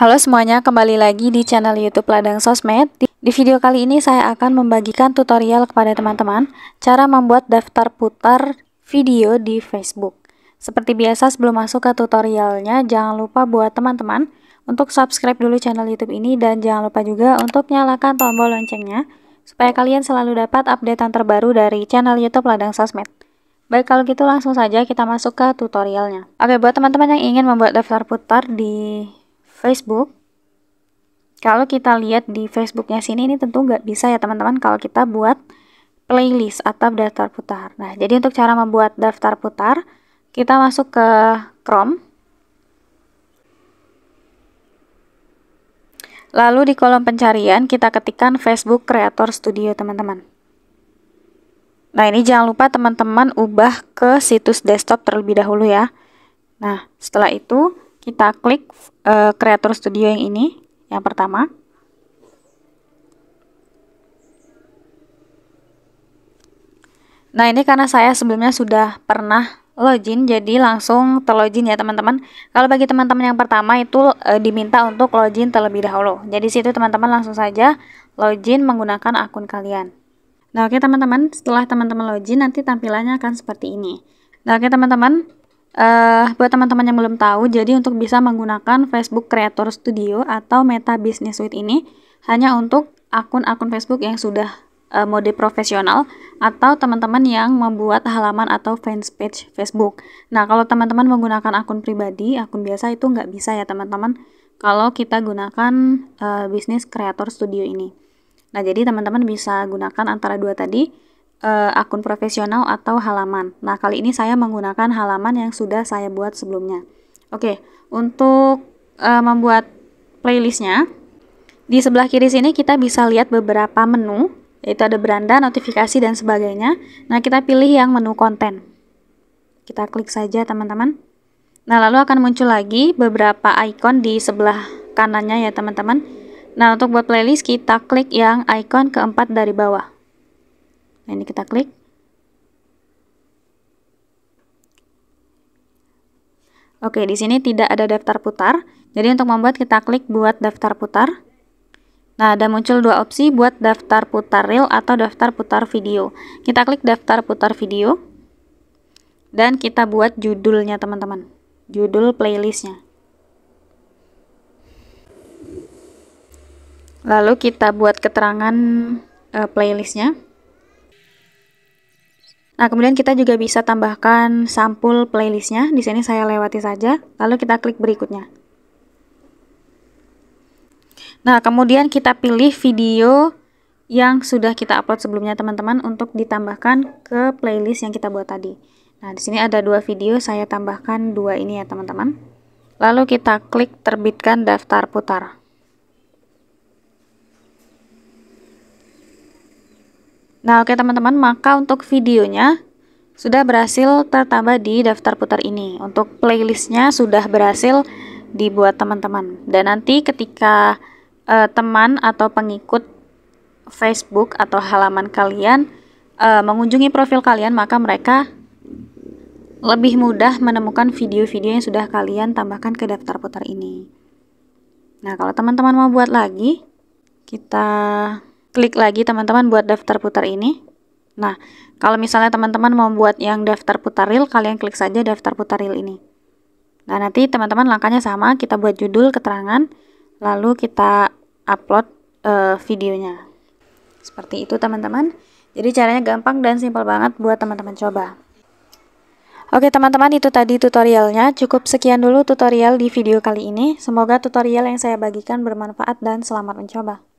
Halo semuanya, kembali lagi di channel YouTube Ladang Sosmed. Di, video kali ini saya akan membagikan tutorial kepada teman-teman cara membuat daftar putar video di Facebook. Seperti biasa sebelum masuk ke tutorialnya, jangan lupa buat teman-teman untuk subscribe dulu channel YouTube ini dan jangan lupa juga untuk nyalakan tombol loncengnya supaya kalian selalu dapat updatean terbaru dari channel YouTube Ladang Sosmed. Baik, kalau gitu langsung saja kita masuk ke tutorialnya. Oke, buat teman-teman yang ingin membuat daftar putar di Facebook. Kalau kita lihat di Facebooknya sini, ini tentu nggak bisa ya teman-teman kalau kita buat playlist atau daftar putar. Nah, jadi untuk cara membuat daftar putar, kita masuk ke Chrome. Lalu di kolom pencarian kita ketikkan Facebook Creator Studio teman-teman. Nah ini jangan lupa teman-teman ubah ke situs desktop terlebih dahulu ya. Nah setelah itu kita klik uh, eh, Creator Studio yang ini, yang pertama. Nah, ini karena saya sebelumnya sudah pernah login, jadi langsung terlogin ya teman-teman. Kalau bagi teman-teman yang pertama itu e, diminta untuk login terlebih dahulu. Jadi situ teman-teman langsung saja login menggunakan akun kalian. Nah, oke teman-teman, setelah teman-teman login nanti tampilannya akan seperti ini. Nah, oke teman-teman, Uh, buat teman-teman yang belum tahu, jadi untuk bisa menggunakan Facebook Creator Studio atau Meta Business Suite ini hanya untuk akun-akun Facebook yang sudah uh, mode profesional atau teman-teman yang membuat halaman atau fanpage Facebook. Nah, kalau teman-teman menggunakan akun pribadi, akun biasa itu nggak bisa ya teman-teman kalau kita gunakan uh, Business Creator Studio ini. Nah, jadi teman-teman bisa gunakan antara dua tadi uh, akun profesional atau halaman. Nah, kali ini saya menggunakan halaman yang sudah saya buat sebelumnya. Oke, untuk uh, membuat playlistnya, di sebelah kiri sini kita bisa lihat beberapa menu, yaitu ada beranda, notifikasi, dan sebagainya. Nah, kita pilih yang menu konten. Kita klik saja, teman-teman. Nah, lalu akan muncul lagi beberapa icon di sebelah kanannya ya, teman-teman. Nah, untuk buat playlist, kita klik yang icon keempat dari bawah. Nah, ini kita klik. Oke, di sini tidak ada daftar putar. Jadi untuk membuat kita klik buat daftar putar. Nah, ada muncul dua opsi buat daftar putar reel atau daftar putar video. Kita klik daftar putar video. Dan kita buat judulnya, teman-teman. Judul playlistnya. Lalu kita buat keterangan uh, playlistnya. Nah, kemudian kita juga bisa tambahkan sampul playlistnya. Di sini saya lewati saja, lalu kita klik berikutnya. Nah, kemudian kita pilih video yang sudah kita upload sebelumnya teman-teman untuk ditambahkan ke playlist yang kita buat tadi. Nah, di sini ada dua video, saya tambahkan dua ini ya teman-teman. Lalu kita klik terbitkan daftar putar. Nah oke teman-teman, maka untuk videonya sudah berhasil tertambah di daftar putar ini. Untuk playlistnya sudah berhasil dibuat teman-teman. Dan nanti ketika uh, teman atau pengikut Facebook atau halaman kalian uh, mengunjungi profil kalian, maka mereka lebih mudah menemukan video-video yang sudah kalian tambahkan ke daftar putar ini. Nah, kalau teman-teman mau buat lagi, kita klik lagi teman-teman buat daftar putar ini nah kalau misalnya teman-teman mau buat yang daftar putar reel kalian klik saja daftar putar reel ini nah nanti teman-teman langkahnya sama kita buat judul keterangan lalu kita upload uh, videonya seperti itu teman-teman jadi caranya gampang dan simpel banget buat teman-teman coba Oke teman-teman itu tadi tutorialnya, cukup sekian dulu tutorial di video kali ini. Semoga tutorial yang saya bagikan bermanfaat dan selamat mencoba.